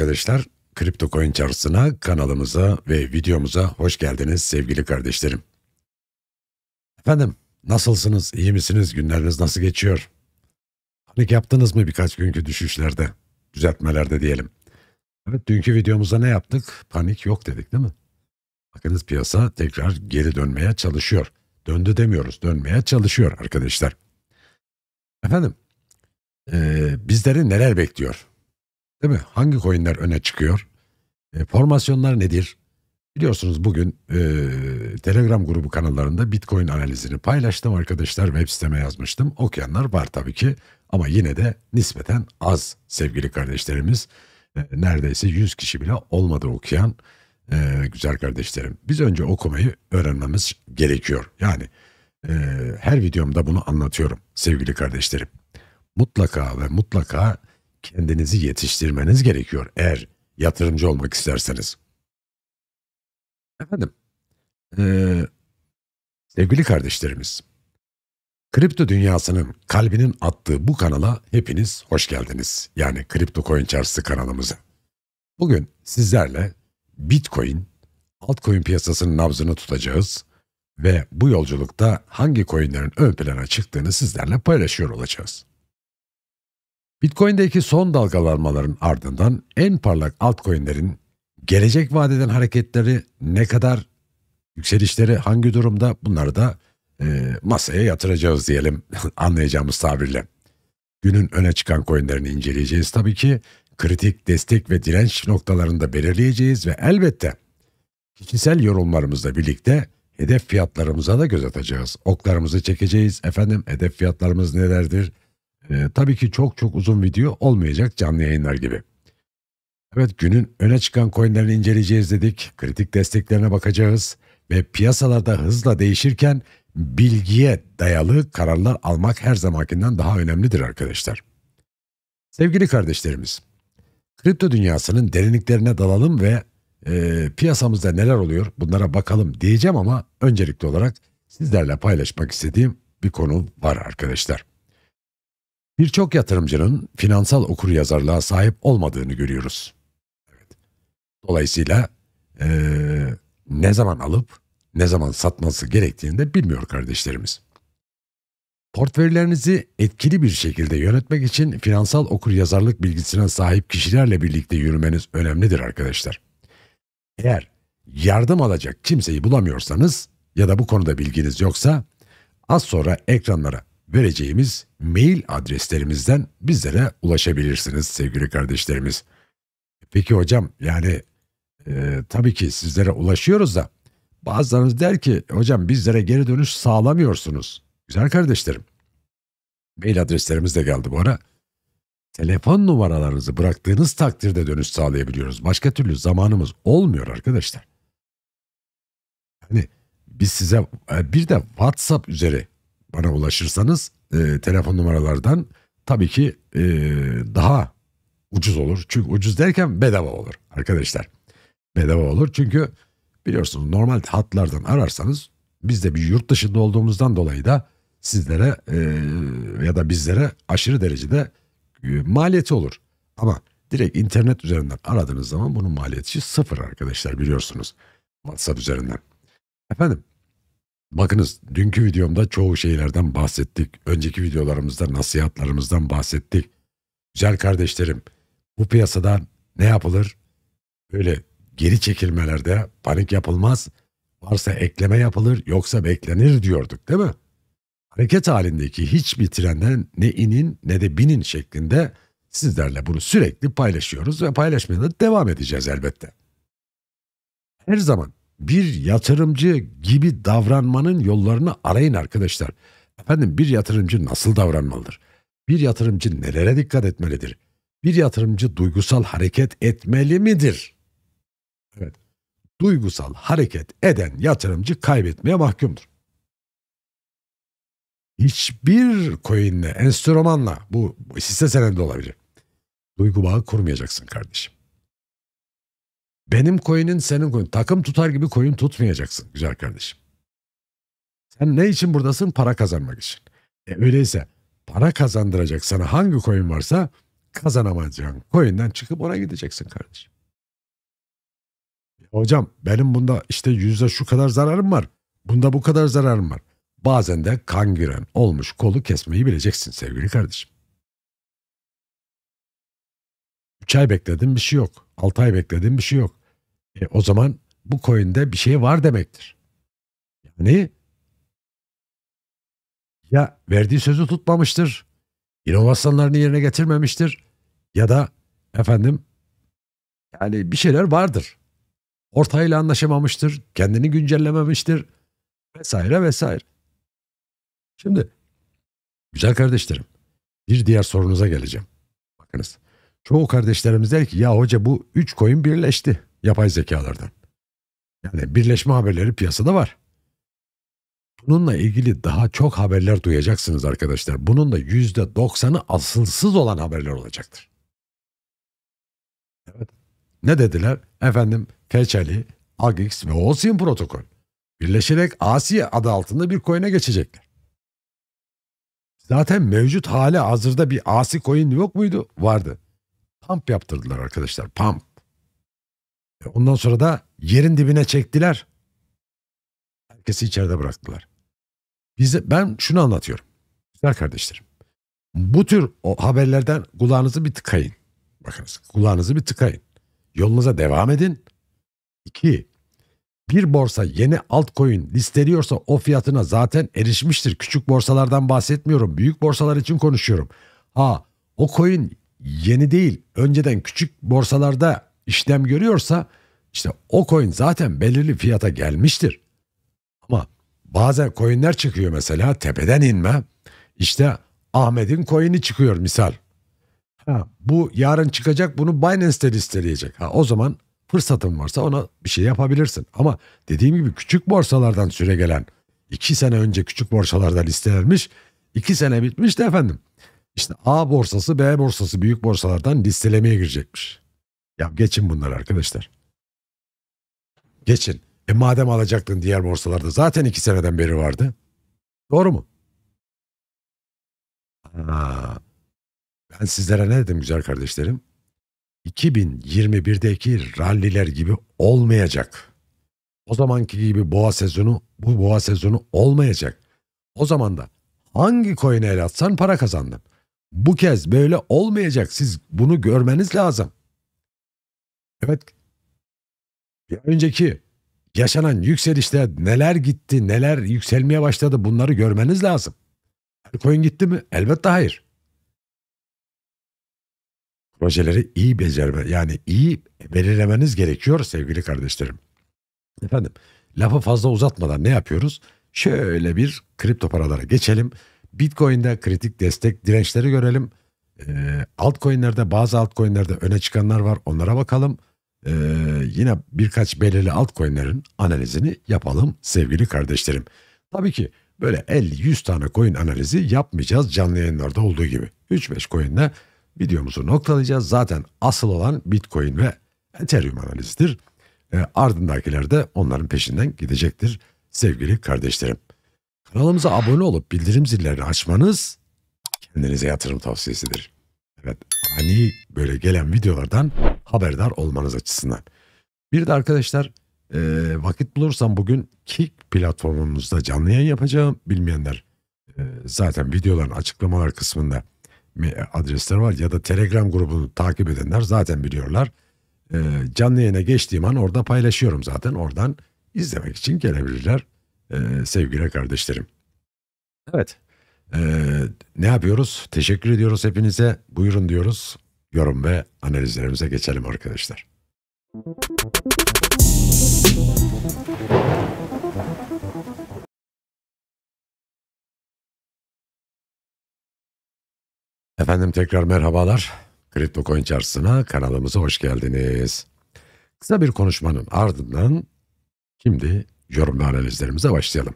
arkadaşlar. Kripto Coin çarşısına kanalımıza ve videomuza hoş geldiniz sevgili kardeşlerim. Efendim, nasılsınız, iyi misiniz, günleriniz nasıl geçiyor? Panik yaptınız mı birkaç günkü düşüşlerde, düzeltmelerde diyelim. Evet, dünkü videomuzda ne yaptık? Panik yok dedik değil mi? Bakınız piyasa tekrar geri dönmeye çalışıyor. Döndü demiyoruz, dönmeye çalışıyor arkadaşlar. Efendim, e, bizleri neler bekliyor? Değil mi? Hangi coinler öne çıkıyor? E, formasyonlar nedir? Biliyorsunuz bugün e, Telegram grubu kanallarında Bitcoin analizini paylaştım arkadaşlar. Web siteme yazmıştım. Okuyanlar var tabii ki ama yine de nispeten az sevgili kardeşlerimiz. E, neredeyse 100 kişi bile olmadı okuyan e, güzel kardeşlerim. Biz önce okumayı öğrenmemiz gerekiyor. Yani e, her videomda bunu anlatıyorum sevgili kardeşlerim. Mutlaka ve mutlaka kendinizi yetiştirmeniz gerekiyor eğer yatırımcı olmak isterseniz. Efendim, ee, sevgili kardeşlerimiz, kripto dünyasının kalbinin attığı bu kanala hepiniz hoş geldiniz. Yani Kripto Coin Çarşısı kanalımıza. Bugün sizlerle Bitcoin, altcoin piyasasının nabzını tutacağız ve bu yolculukta hangi coinlerin ön plana çıktığını sizlerle paylaşıyor olacağız. Bitcoin'deki son dalgalanmaların ardından en parlak altcoin'lerin gelecek vadeden hareketleri ne kadar yükselişleri hangi durumda bunları da e, masaya yatıracağız diyelim anlayacağımız tabirle. Günün öne çıkan coinlerini inceleyeceğiz tabii ki kritik destek ve direnç noktalarını da belirleyeceğiz ve elbette kişisel yorumlarımızla birlikte hedef fiyatlarımıza da göz atacağız. Oklarımızı çekeceğiz efendim hedef fiyatlarımız nelerdir? E, tabii ki çok çok uzun video olmayacak canlı yayınlar gibi. Evet günün öne çıkan coinlerini inceleyeceğiz dedik. Kritik desteklerine bakacağız ve piyasalarda hızla değişirken bilgiye dayalı kararlar almak her zamankinden daha önemlidir arkadaşlar. Sevgili kardeşlerimiz, kripto dünyasının derinliklerine dalalım ve e, piyasamızda neler oluyor bunlara bakalım diyeceğim ama öncelikli olarak sizlerle paylaşmak istediğim bir konu var arkadaşlar. Birçok yatırımcının finansal okuryazarlığa sahip olmadığını görüyoruz. Evet. Dolayısıyla ee, ne zaman alıp ne zaman satması gerektiğini de bilmiyor kardeşlerimiz. Portföylerinizi etkili bir şekilde yönetmek için finansal okuryazarlık bilgisine sahip kişilerle birlikte yürümeniz önemlidir arkadaşlar. Eğer yardım alacak kimseyi bulamıyorsanız ya da bu konuda bilginiz yoksa az sonra ekranlara vereceğimiz mail adreslerimizden bizlere ulaşabilirsiniz sevgili kardeşlerimiz. Peki hocam yani e, tabii ki sizlere ulaşıyoruz da bazılarınız der ki hocam bizlere geri dönüş sağlamıyorsunuz. Güzel kardeşlerim. Mail adreslerimiz de geldi bu ara. Telefon numaralarınızı bıraktığınız takdirde dönüş sağlayabiliyoruz. Başka türlü zamanımız olmuyor arkadaşlar. Hani biz size e, bir de WhatsApp üzeri bana ulaşırsanız e, telefon numaralardan tabii ki e, daha ucuz olur. Çünkü ucuz derken bedava olur arkadaşlar. Bedava olur çünkü biliyorsunuz normal hatlardan ararsanız biz de bir yurt dışında olduğumuzdan dolayı da sizlere e, ya da bizlere aşırı derecede e, maliyeti olur. Ama direkt internet üzerinden aradığınız zaman bunun maliyeti sıfır arkadaşlar biliyorsunuz. WhatsApp üzerinden. Efendim Bakınız dünkü videomda çoğu şeylerden bahsettik. Önceki videolarımızda nasihatlarımızdan bahsettik. Güzel kardeşlerim bu piyasada ne yapılır? Böyle geri çekilmelerde panik yapılmaz. Varsa ekleme yapılır yoksa beklenir diyorduk değil mi? Hareket halindeki hiçbir trenden ne inin ne de binin şeklinde sizlerle bunu sürekli paylaşıyoruz ve paylaşmaya da devam edeceğiz elbette. Her zaman bir yatırımcı gibi davranmanın yollarını arayın arkadaşlar. Efendim bir yatırımcı nasıl davranmalıdır? Bir yatırımcı nelere dikkat etmelidir? Bir yatırımcı duygusal hareket etmeli midir? Evet. Duygusal hareket eden yatırımcı kaybetmeye mahkumdur. Hiçbir coinle, enstrümanla bu hisse senedi olabilir. Duygu bağı kurmayacaksın kardeşim. Benim koyunun senin koyun Takım tutar gibi koyun tutmayacaksın güzel kardeşim. Sen ne için buradasın? Para kazanmak için. E öyleyse para kazandıracak sana hangi koyun varsa kazanamayacağın koyundan çıkıp ona gideceksin kardeşim. E, hocam benim bunda işte yüzde şu kadar zararım var. Bunda bu kadar zararım var. Bazen de kangren olmuş kolu kesmeyi bileceksin sevgili kardeşim. 3 ay bekledim bir şey yok. 6 ay bekledim bir şey yok. E, o zaman bu coin'de bir şey var demektir. Yani ya verdiği sözü tutmamıştır, inovasyonlarını yerine getirmemiştir ya da efendim yani bir şeyler vardır. Ortayla anlaşamamıştır, kendini güncellememiştir vesaire vesaire. Şimdi güzel kardeşlerim bir diğer sorunuza geleceğim. Bakınız Çoğu kardeşlerimiz der ki ya hoca bu üç koyun birleşti yapay zekalardan. Yani birleşme haberleri piyasada var. Bununla ilgili daha çok haberler duyacaksınız arkadaşlar. Bunun da %90'ı asılsız olan haberler olacaktır. Evet. Ne dediler? Efendim Feçeli, Agix ve Osim protokol. Birleşerek Asiye adı altında bir coin'e geçecekler. Zaten mevcut hali hazırda bir Asi coin yok muydu? Vardı. Pump yaptırdılar arkadaşlar. Pump. E, ondan sonra da yerin dibine çektiler. Herkesi içeride bıraktılar. Bize, ben şunu anlatıyorum. Güzel kardeşlerim. Bu tür o haberlerden kulağınızı bir tıkayın. Bakınız kulağınızı bir tıkayın. Yolunuza devam edin. İki, bir borsa yeni altcoin listeliyorsa o fiyatına zaten erişmiştir. Küçük borsalardan bahsetmiyorum. Büyük borsalar için konuşuyorum. Ha o coin yeni değil önceden küçük borsalarda işlem görüyorsa işte o coin zaten belirli fiyata gelmiştir. Ama bazen coinler çıkıyor mesela tepeden inme. İşte Ahmet'in coin'i çıkıyor misal. Ha, bu yarın çıkacak bunu Binance'de listeleyecek. Ha, o zaman fırsatın varsa ona bir şey yapabilirsin. Ama dediğim gibi küçük borsalardan süre gelen 2 sene önce küçük borsalarda listelenmiş 2 sene bitmiş de efendim. İşte A borsası, B borsası büyük borsalardan listelemeye girecekmiş. Ya geçin bunları arkadaşlar. Geçin. E madem alacaktın diğer borsalarda zaten iki seneden beri vardı. Doğru mu? Ha. Ben sizlere ne dedim güzel kardeşlerim? 2021'deki ralliler gibi olmayacak. O zamanki gibi boğa sezonu bu boğa sezonu olmayacak. O zaman da hangi coin'e el atsan para kazandın. Bu kez böyle olmayacak. Siz bunu görmeniz lazım. Evet. Bir önceki yaşanan yükselişte neler gitti, neler yükselmeye başladı bunları görmeniz lazım. Bitcoin gitti mi? Elbette hayır. Projeleri iyi becerme yani iyi belirlemeniz gerekiyor sevgili kardeşlerim. Efendim lafı fazla uzatmadan ne yapıyoruz? Şöyle bir kripto paralara geçelim. Bitcoin'de kritik destek dirençleri görelim. E, altcoin'lerde bazı altcoin'lerde öne çıkanlar var onlara bakalım. E, yine birkaç belirli altcoin'lerin analizini yapalım sevgili kardeşlerim. Tabii ki böyle 50-100 tane coin analizi yapmayacağız canlı yayınlarda olduğu gibi. 3-5 coin'le videomuzu noktalayacağız. Zaten asıl olan Bitcoin ve Ethereum analizidir. E, ee, ardındakilerde onların peşinden gidecektir sevgili kardeşlerim. Kanalımıza abone olup bildirim zillerini açmanız kendinize yatırım tavsiyesidir. Evet hani böyle gelen videolardan haberdar olmanız açısından. Bir de arkadaşlar e, vakit bulursam bugün Kik platformumuzda canlı yayın yapacağım. Bilmeyenler e, zaten videoların açıklamalar kısmında adresler var ya da Telegram grubunu takip edenler zaten biliyorlar. E, canlı yayına geçtiğim an orada paylaşıyorum zaten oradan izlemek için gelebilirler. Ee, sevgili kardeşlerim. Evet. Ee, ne yapıyoruz? Teşekkür ediyoruz hepinize. Buyurun diyoruz. Yorum ve analizlerimize geçelim arkadaşlar. Efendim tekrar merhabalar. Kripto Coin Çarşısı'na kanalımıza hoş geldiniz. Kısa bir konuşmanın ardından şimdi yorumlu analizlerimize başlayalım.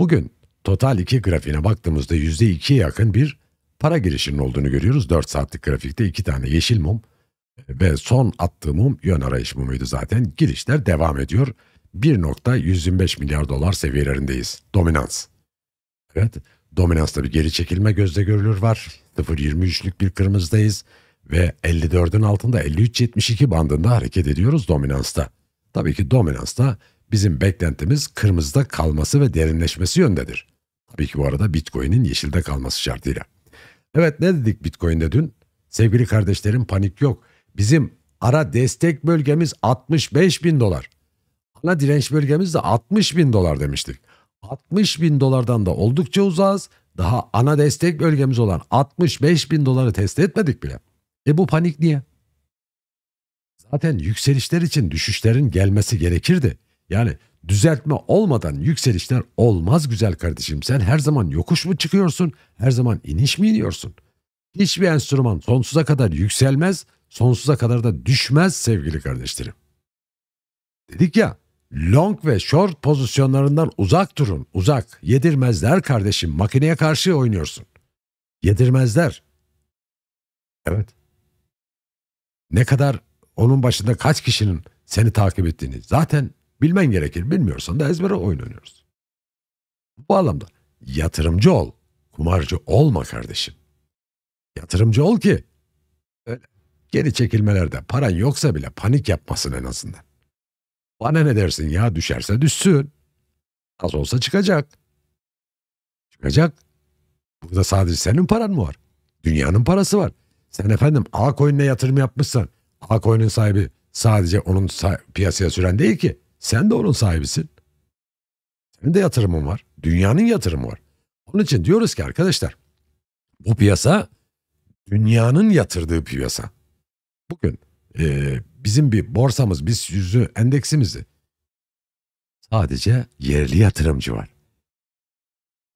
Bugün total 2 grafiğine baktığımızda %2'ye yakın bir para girişinin olduğunu görüyoruz. 4 saatlik grafikte 2 tane yeşil mum e, ve son attığı mum yön arayış mumuydu zaten. Girişler devam ediyor. 1.125 milyar dolar seviyelerindeyiz. Dominans. Evet, dominansta bir geri çekilme gözle görülür var. 0.23'lük bir kırmızıdayız ve 54'ün altında 53.72 bandında hareket ediyoruz dominansta. Tabii ki dominansta Bizim beklentimiz kırmızıda kalması ve derinleşmesi yöndedir. Tabii ki bu arada Bitcoin'in yeşilde kalması şartıyla. Evet ne dedik Bitcoin'de dün? Sevgili kardeşlerim panik yok. Bizim ara destek bölgemiz 65 bin dolar. Ana direnç bölgemiz de 60 bin dolar demiştik. 60 bin dolardan da oldukça uzağız. Daha ana destek bölgemiz olan 65 bin doları test etmedik bile. E bu panik niye? Zaten yükselişler için düşüşlerin gelmesi gerekirdi. Yani düzeltme olmadan yükselişler olmaz güzel kardeşim. Sen her zaman yokuş mu çıkıyorsun? Her zaman iniş mi iniyorsun? Hiçbir enstrüman sonsuza kadar yükselmez, sonsuza kadar da düşmez sevgili kardeşlerim. Dedik ya, long ve short pozisyonlarından uzak durun, uzak. Yedirmezler kardeşim, makineye karşı oynuyorsun. Yedirmezler. Evet. Ne kadar onun başında kaç kişinin seni takip ettiğini zaten Bilmen gerekir. Bilmiyorsan da ezbere oyun oynuyoruz. Bu anlamda yatırımcı ol. Kumarcı olma kardeşim. Yatırımcı ol ki öyle geri çekilmelerde paran yoksa bile panik yapmasın en azından. Bana ne dersin ya düşerse düşsün. Az olsa çıkacak. Çıkacak. Burada sadece senin paran mı var? Dünyanın parası var. Sen efendim A coin'e yatırım yapmışsan A coin'in sahibi sadece onun piyasaya süren değil ki. Sen de onun sahibisin. Senin de yatırımın var. Dünyanın yatırımı var. Onun için diyoruz ki arkadaşlar bu piyasa dünyanın yatırdığı piyasa. Bugün e, bizim bir borsamız, biz yüzü endeksimizi sadece yerli yatırımcı var.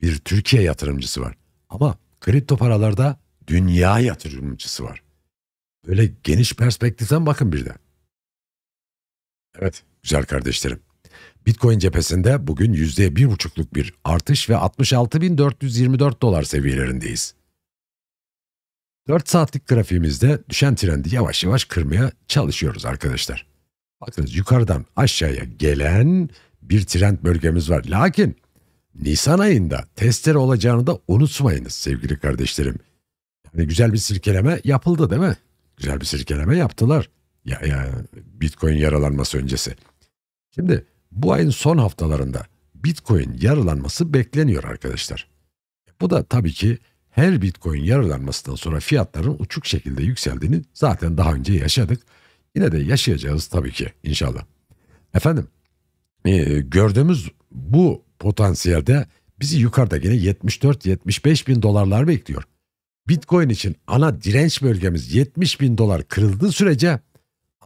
Bir Türkiye yatırımcısı var. Ama kripto paralarda dünya yatırımcısı var. Böyle geniş perspektiften bakın birden. Evet. Güzel kardeşlerim. Bitcoin cephesinde bugün %1,5'luk bir artış ve 66.424 dolar seviyelerindeyiz. 4 saatlik grafiğimizde düşen trendi yavaş yavaş kırmaya çalışıyoruz arkadaşlar. Bakınız yukarıdan aşağıya gelen bir trend bölgemiz var. Lakin Nisan ayında testere olacağını da unutmayınız sevgili kardeşlerim. Yani güzel bir sirkeleme yapıldı değil mi? Güzel bir sirkeleme yaptılar. Ya, ya Bitcoin yaralanması öncesi. Şimdi bu ayın son haftalarında Bitcoin yaralanması bekleniyor arkadaşlar. Bu da tabii ki her Bitcoin yaralanmasından sonra fiyatların uçuk şekilde yükseldiğini zaten daha önce yaşadık. Yine de yaşayacağız tabii ki inşallah. Efendim e, gördüğümüz bu potansiyelde bizi yukarıda yine 74-75 bin dolarlar bekliyor. Bitcoin için ana direnç bölgemiz 70 bin dolar kırıldığı sürece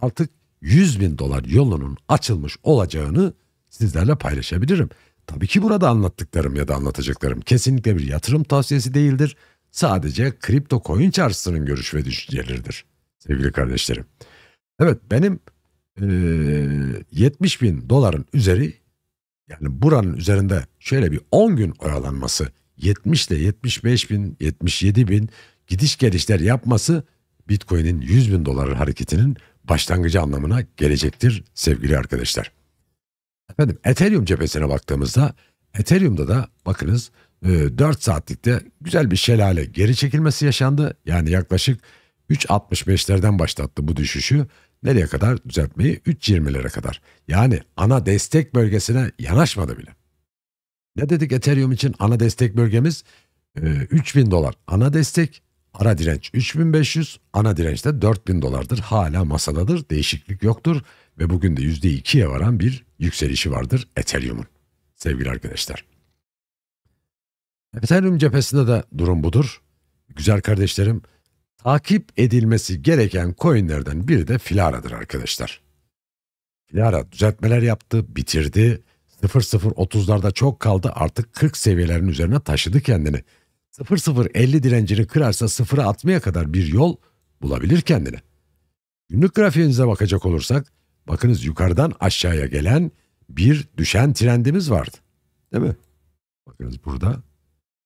artık 100 bin dolar yolunun açılmış olacağını sizlerle paylaşabilirim. Tabii ki burada anlattıklarım ya da anlatacaklarım kesinlikle bir yatırım tavsiyesi değildir. Sadece kripto coin çarşısının görüş ve düşünceleridir sevgili kardeşlerim. Evet benim e, 70 bin doların üzeri yani buranın üzerinde şöyle bir 10 gün oyalanması 70 ile 75 bin 77 bin gidiş gelişler yapması Bitcoin'in 100 bin dolar hareketinin başlangıcı anlamına gelecektir sevgili arkadaşlar. Efendim Ethereum cephesine baktığımızda Ethereum'da da bakınız 4 e, saatlikte güzel bir şelale geri çekilmesi yaşandı. Yani yaklaşık 3.65'lerden başlattı bu düşüşü. Nereye kadar düzeltmeyi? 3.20'lere kadar. Yani ana destek bölgesine yanaşmadı bile. Ne dedik Ethereum için ana destek bölgemiz? 3000 e, dolar ana destek Ara direnç 3500, ana direnç de 4000 dolardır. Hala masadadır, değişiklik yoktur ve bugün de %2'ye varan bir yükselişi vardır Ethereum'un. Sevgili arkadaşlar. Ethereum cephesinde de durum budur. Güzel kardeşlerim, takip edilmesi gereken coinlerden biri de Filara'dır arkadaşlar. Filara düzeltmeler yaptı, bitirdi. 0030'larda çok kaldı artık 40 seviyelerin üzerine taşıdı kendini. 0050 direncini kırarsa 0'a atmaya kadar bir yol bulabilir kendine. Günlük grafiğinize bakacak olursak bakınız yukarıdan aşağıya gelen bir düşen trendimiz vardı. Değil mi? Bakınız burada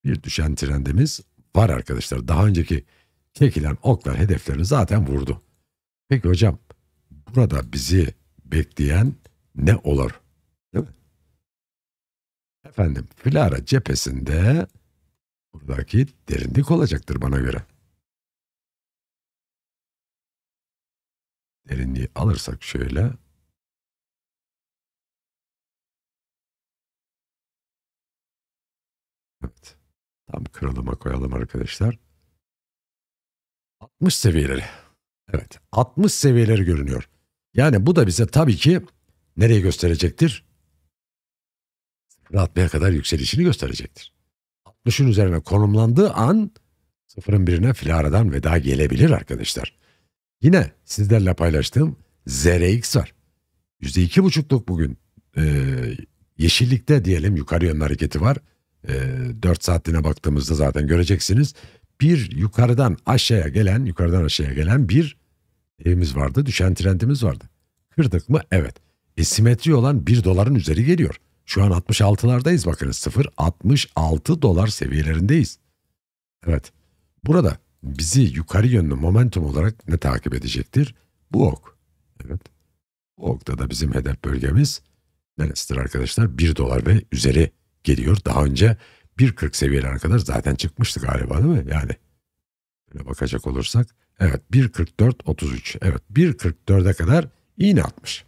bir düşen trendimiz var arkadaşlar. Daha önceki çekilen oklar hedeflerini zaten vurdu. Peki hocam burada bizi bekleyen ne olur? Değil mi? Efendim Filara cephesinde Buradaki derinlik olacaktır bana göre. Derinliği alırsak şöyle Evet. Tam kırılıma koyalım arkadaşlar. 60 seviyeleri. Evet 60 seviyeleri görünüyor. Yani bu da bize tabii ki nereyi gösterecektir? Rahatlığa kadar yükselişini gösterecektir. 60'ın üzerine konumlandığı an sıfırın birine filaradan veda gelebilir arkadaşlar. Yine sizlerle paylaştığım ZRX var. %2,5'luk bugün e, yeşillikte diyelim yukarı yönlü hareketi var. E, 4 saatliğine baktığımızda zaten göreceksiniz. Bir yukarıdan aşağıya gelen, yukarıdan aşağıya gelen bir evimiz vardı. Düşen trendimiz vardı. Kırdık mı? Evet. E simetri olan 1 doların üzeri geliyor. Şu an 66'lardayız bakınız 0 66 dolar seviyelerindeyiz. Evet burada bizi yukarı yönlü momentum olarak ne takip edecektir? Bu ok. Evet. Bu okta da bizim hedef bölgemiz neresidir arkadaşlar? 1 dolar ve üzeri geliyor. Daha önce 1.40 seviyelerine kadar zaten çıkmıştı galiba değil mi? Yani böyle bakacak olursak evet 1.44.33 evet 1.44'e kadar iğne atmış.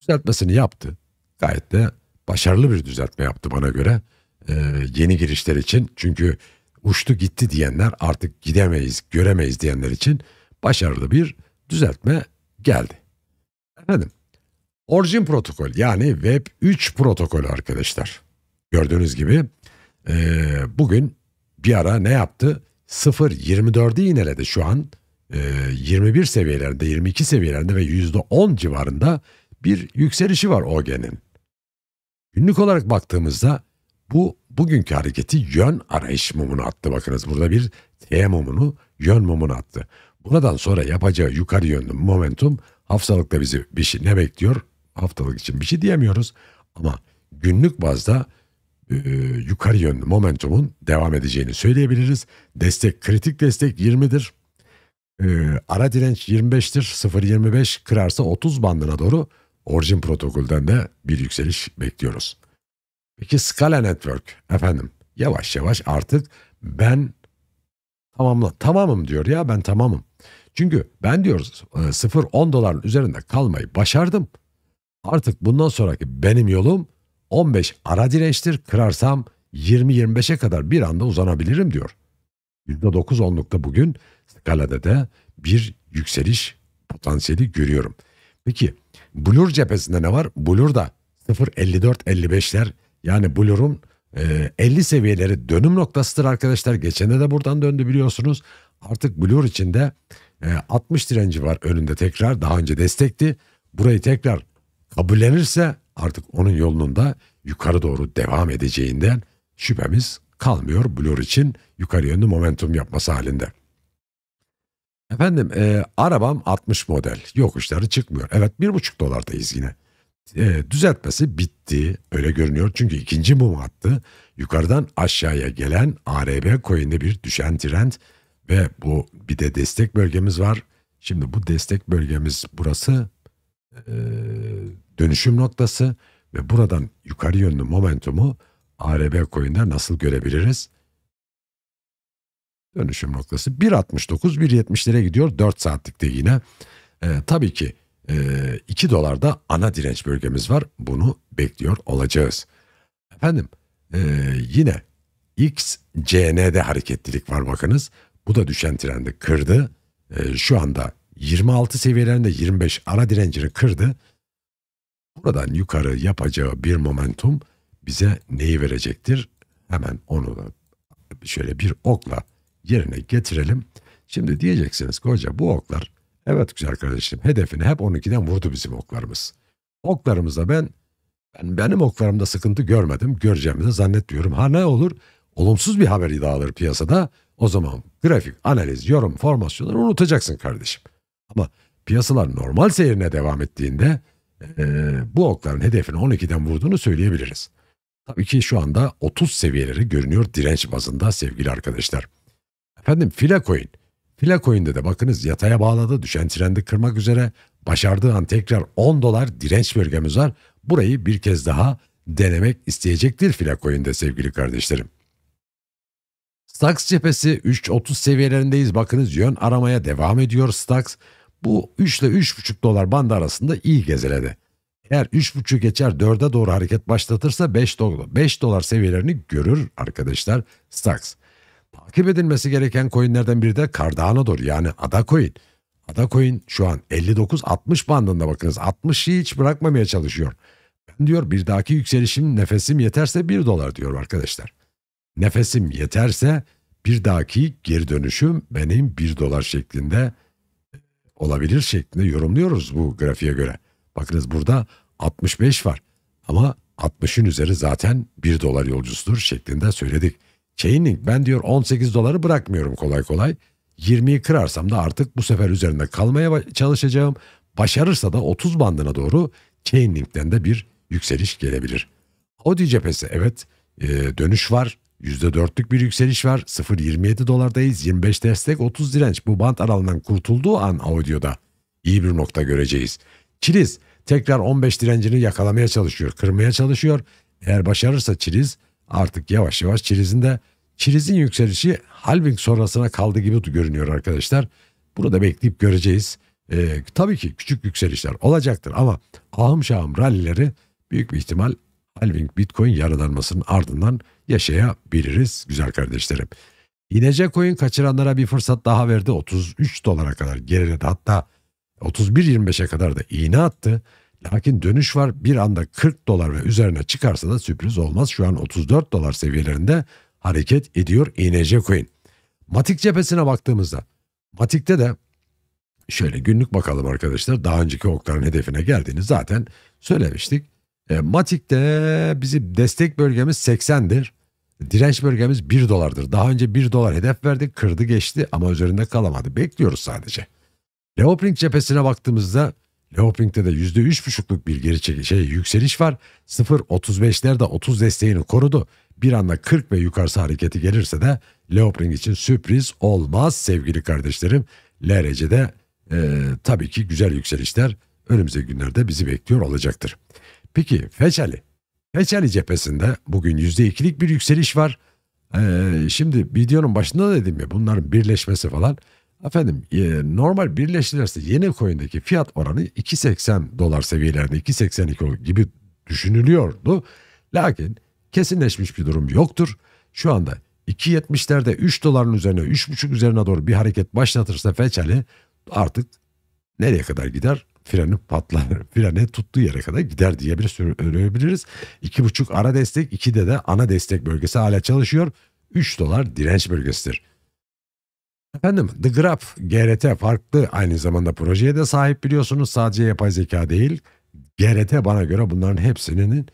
Düzeltmesini yaptı. Gayet de başarılı bir düzeltme yaptı bana göre e, yeni girişler için. Çünkü uçtu gitti diyenler artık gidemeyiz, göremeyiz diyenler için başarılı bir düzeltme geldi. Efendim, Origin protokol yani Web 3 protokolü arkadaşlar. Gördüğünüz gibi e, bugün bir ara ne yaptı? 0.24'ü ineledi şu an. E, 21 seviyelerinde, 22 seviyelerinde ve %10 civarında bir yükselişi var OG'nin. Günlük olarak baktığımızda bu bugünkü hareketi yön arayış mumunu attı. Bakınız burada bir T mumunu yön mumunu attı. Buradan sonra yapacağı yukarı yönlü momentum haftalıkta bizi bir şey ne bekliyor? Haftalık için bir şey diyemiyoruz. Ama günlük bazda e, yukarı yönlü momentumun devam edeceğini söyleyebiliriz. Destek kritik destek 20'dir. E, ara direnç 25'tir. 0.25 kırarsa 30 bandına doğru Origin protokolden de bir yükseliş bekliyoruz. Peki Scala Network efendim yavaş yavaş artık ben tamamla tamamım diyor ya ben tamamım. Çünkü ben diyoruz 0-10 e, doların üzerinde kalmayı başardım. Artık bundan sonraki benim yolum 15 ara dirençtir. Kırarsam 20-25'e kadar bir anda uzanabilirim diyor. %9-10'lukta bugün Scala'da da bir yükseliş potansiyeli görüyorum. Peki Blur cephesinde ne var? da 0.54-55'ler yani Blur'un 50 e, seviyeleri dönüm noktasıdır arkadaşlar. Geçene de buradan döndü biliyorsunuz. Artık Blur içinde 60 e, direnci var önünde tekrar. Daha önce destekti. Burayı tekrar kabullenirse artık onun yolunun da yukarı doğru devam edeceğinden şüphemiz kalmıyor Blur için yukarı yönlü momentum yapması halinde. Efendim e, arabam 60 model. Yokuşları çıkmıyor. Evet 1,5 dolardayız yine. E, düzeltmesi bitti. Öyle görünüyor. Çünkü ikinci mum hattı yukarıdan aşağıya gelen ARB coin'de bir düşen trend ve bu bir de destek bölgemiz var. Şimdi bu destek bölgemiz burası e, dönüşüm noktası ve buradan yukarı yönlü momentumu ARB coin'de nasıl görebiliriz? Dönüşüm noktası 1.69-1.70'lere gidiyor 4 saatlikte yine. E, tabii ki e, 2 dolarda ana direnç bölgemiz var. Bunu bekliyor olacağız. Efendim e, yine XCN'de hareketlilik var bakınız. Bu da düşen trendi kırdı. E, şu anda 26 seviyelerinde 25 ana direncini kırdı. Buradan yukarı yapacağı bir momentum bize neyi verecektir? Hemen onu da şöyle bir okla yerine getirelim. Şimdi diyeceksiniz koca bu oklar evet güzel kardeşim hedefini hep 12'den vurdu bizim oklarımız. Oklarımızda ben, ben benim oklarımda sıkıntı görmedim göreceğimi de zannetmiyorum. Ha ne olur olumsuz bir haberi dağılır piyasada o zaman grafik, analiz, yorum, formasyonları unutacaksın kardeşim. Ama piyasalar normal seyrine devam ettiğinde e, bu okların hedefini 12'den vurduğunu söyleyebiliriz. Tabii ki şu anda 30 seviyeleri görünüyor direnç bazında sevgili arkadaşlar. Efendim Filakoin. Filakoin'de de bakınız yataya bağladı düşen trendi kırmak üzere başardığı an tekrar 10 dolar direnç bölgemiz var. Burayı bir kez daha denemek isteyecektir Filakoin'de sevgili kardeşlerim. Stax cephesi 3.30 seviyelerindeyiz. Bakınız yön aramaya devam ediyor Stax. Bu 3 ile 3.5 dolar bandı arasında iyi gezeledi. Eğer 3.5 geçer 4'e doğru hareket başlatırsa 5 dolar, 5 dolar seviyelerini görür arkadaşlar Stax takip edilmesi gereken coinlerden biri de Cardano'dur. Yani ada coin. Ada coin şu an 59-60 bandında bakınız. 60'ı hiç bırakmamaya çalışıyor. Ben diyor bir dahaki yükselişim nefesim yeterse 1 dolar diyor arkadaşlar. Nefesim yeterse bir dahaki geri dönüşüm benim 1 dolar şeklinde olabilir şeklinde yorumluyoruz bu grafiğe göre. Bakınız burada 65 var ama 60'ın üzeri zaten 1 dolar yolcusudur şeklinde söyledik. Chaining ben diyor 18 doları bırakmıyorum kolay kolay. 20'yi kırarsam da artık bu sefer üzerinde kalmaya çalışacağım. Başarırsa da 30 bandına doğru Chainlink'ten de bir yükseliş gelebilir. Audi cephesi evet e, dönüş var. %4'lük bir yükseliş var. 0.27 dolardayız. 25 destek 30 direnç. Bu band aralığından kurtulduğu an Audio'da iyi bir nokta göreceğiz. Çiliz tekrar 15 direncini yakalamaya çalışıyor. Kırmaya çalışıyor. Eğer başarırsa Çiliz artık yavaş yavaş çirizinde, çirizin yükselişi halving sonrasına kaldı gibi görünüyor arkadaşlar. Bunu da bekleyip göreceğiz. Ee, tabii ki küçük yükselişler olacaktır ama ahım şahım rallileri büyük bir ihtimal halving bitcoin yaralanmasının ardından yaşayabiliriz güzel kardeşlerim. İnece coin kaçıranlara bir fırsat daha verdi. 33 dolara kadar geriledi hatta 31.25'e kadar da iğne attı. Lakin dönüş var bir anda 40 dolar ve üzerine çıkarsa da sürpriz olmaz. Şu an 34 dolar seviyelerinde hareket ediyor INC coin. Matik cephesine baktığımızda Matik'te de şöyle günlük bakalım arkadaşlar. Daha önceki okların hedefine geldiğini zaten söylemiştik. E, Matik'te bizi destek bölgemiz 80'dir. Direnç bölgemiz 1 dolardır. Daha önce 1 dolar hedef verdi kırdı geçti ama üzerinde kalamadı. Bekliyoruz sadece. Leoprint cephesine baktığımızda Leoping'de de %3,5'luk bir geri çek şey, yükseliş var. 0.35'lerde 30 desteğini korudu. Bir anda 40 ve yukarısı hareketi gelirse de Leoping için sürpriz olmaz sevgili kardeşlerim. LRC'de e, tabii ki güzel yükselişler önümüzdeki günlerde bizi bekliyor olacaktır. Peki Feçeli. Feçeli cephesinde bugün %2'lik bir yükseliş var. Ee, şimdi videonun başında da dedim ya bunların birleşmesi falan Efendim e, normal birleştirirse yeni coin'deki fiyat oranı 2.80 dolar seviyelerinde 2.82 gibi düşünülüyordu. Lakin kesinleşmiş bir durum yoktur. Şu anda 2.70'lerde 3 doların üzerine 3.5 üzerine doğru bir hareket başlatırsa Feçali artık nereye kadar gider? Freni patlar, freni tuttuğu yere kadar gider diye bir söyleyebiliriz. 2.5 ara destek, 2'de de ana destek bölgesi hala çalışıyor. 3 dolar direnç bölgesidir. Efendim The Graph GRT farklı aynı zamanda projeye de sahip biliyorsunuz. Sadece yapay zeka değil GRT bana göre bunların hepsinin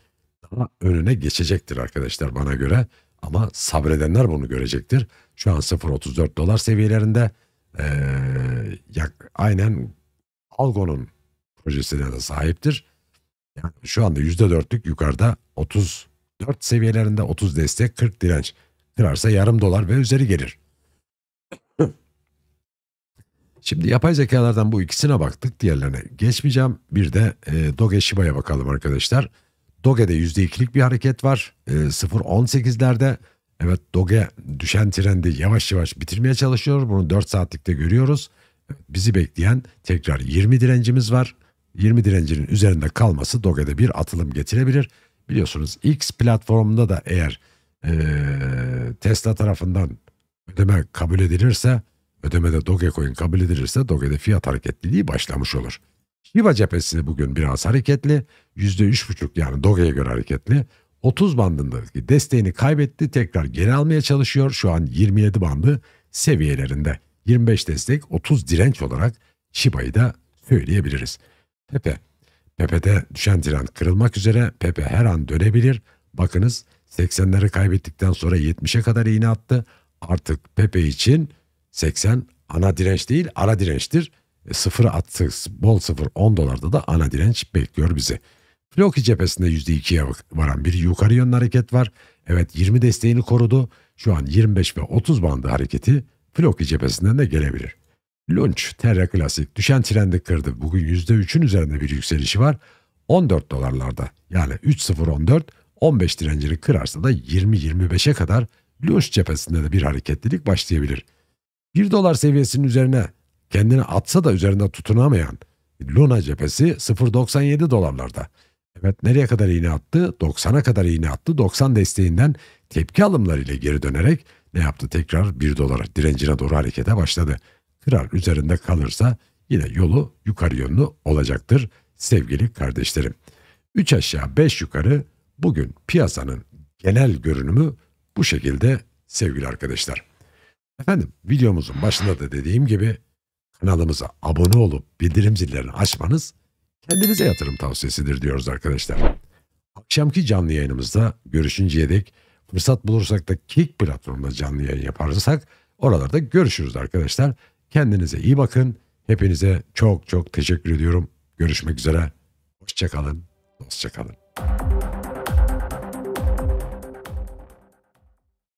daha önüne geçecektir arkadaşlar bana göre. Ama sabredenler bunu görecektir. Şu an 0.34 dolar seviyelerinde ee, yak, aynen Algo'nun projesine de sahiptir. Yani şu anda %4'lük yukarıda 34 seviyelerinde 30 destek 40 direnç. Kırarsa yarım dolar ve üzeri gelir. Şimdi yapay zekalardan bu ikisine baktık. Diğerlerine geçmeyeceğim. Bir de e, Doge Shiba'ya bakalım arkadaşlar. Doge'de %2'lik bir hareket var. E, 0.18'lerde. Evet Doge düşen trendi yavaş yavaş bitirmeye çalışıyor. Bunu 4 saatlikte görüyoruz. Bizi bekleyen tekrar 20 direncimiz var. 20 direncinin üzerinde kalması Doge'de bir atılım getirebilir. Biliyorsunuz X platformunda da eğer e, Tesla tarafından ödeme kabul edilirse Ödemede Dogecoin kabul edilirse Doge'de fiyat hareketliliği başlamış olur. Shiba cephesi bugün biraz hareketli, %3,5 yani Doge'ye göre hareketli. 30 bandındaki desteğini kaybetti, tekrar geri almaya çalışıyor. Şu an 27 bandı seviyelerinde. 25 destek, 30 direnç olarak Shiba'yı da söyleyebiliriz. Pepe. Pepe'de düşen direnç kırılmak üzere. Pepe her an dönebilir. Bakınız 80'leri kaybettikten sonra 70'e kadar iğne attı. Artık Pepe için 80 ana direnç değil ara dirençtir. E, sıfırı attık bol sıfır 10 dolarda da ana direnç bekliyor bizi. Floki cephesinde %2'ye varan bir yukarı yönlü hareket var. Evet 20 desteğini korudu. Şu an 25 ve 30 bandı hareketi Floki cephesinden de gelebilir. Lunch, Terra Klasik düşen trendi kırdı. Bugün %3'ün üzerinde bir yükselişi var. 14 dolarlarda yani 3.014 15 direncini kırarsa da 20-25'e kadar Lunch cephesinde de bir hareketlilik başlayabilir. 1 dolar seviyesinin üzerine kendini atsa da üzerinden tutunamayan Luna cephesi 0.97 dolarlarda. Evet nereye kadar iğne attı? 90'a kadar iğne attı. 90 desteğinden tepki alımlarıyla geri dönerek ne yaptı? Tekrar 1 dolar direncine doğru harekete başladı. Kırar üzerinde kalırsa yine yolu yukarı yönlü olacaktır sevgili kardeşlerim. 3 aşağı 5 yukarı bugün piyasanın genel görünümü bu şekilde sevgili arkadaşlar. Efendim videomuzun başında da dediğim gibi kanalımıza abone olup bildirim zillerini açmanız kendinize yatırım tavsiyesidir diyoruz arkadaşlar. Akşamki canlı yayınımızda görüşünceye dek fırsat bulursak da Kik platformunda canlı yayın yaparsak oralarda görüşürüz arkadaşlar. Kendinize iyi bakın. Hepinize çok çok teşekkür ediyorum. Görüşmek üzere. Hoşçakalın. Hoşçakalın.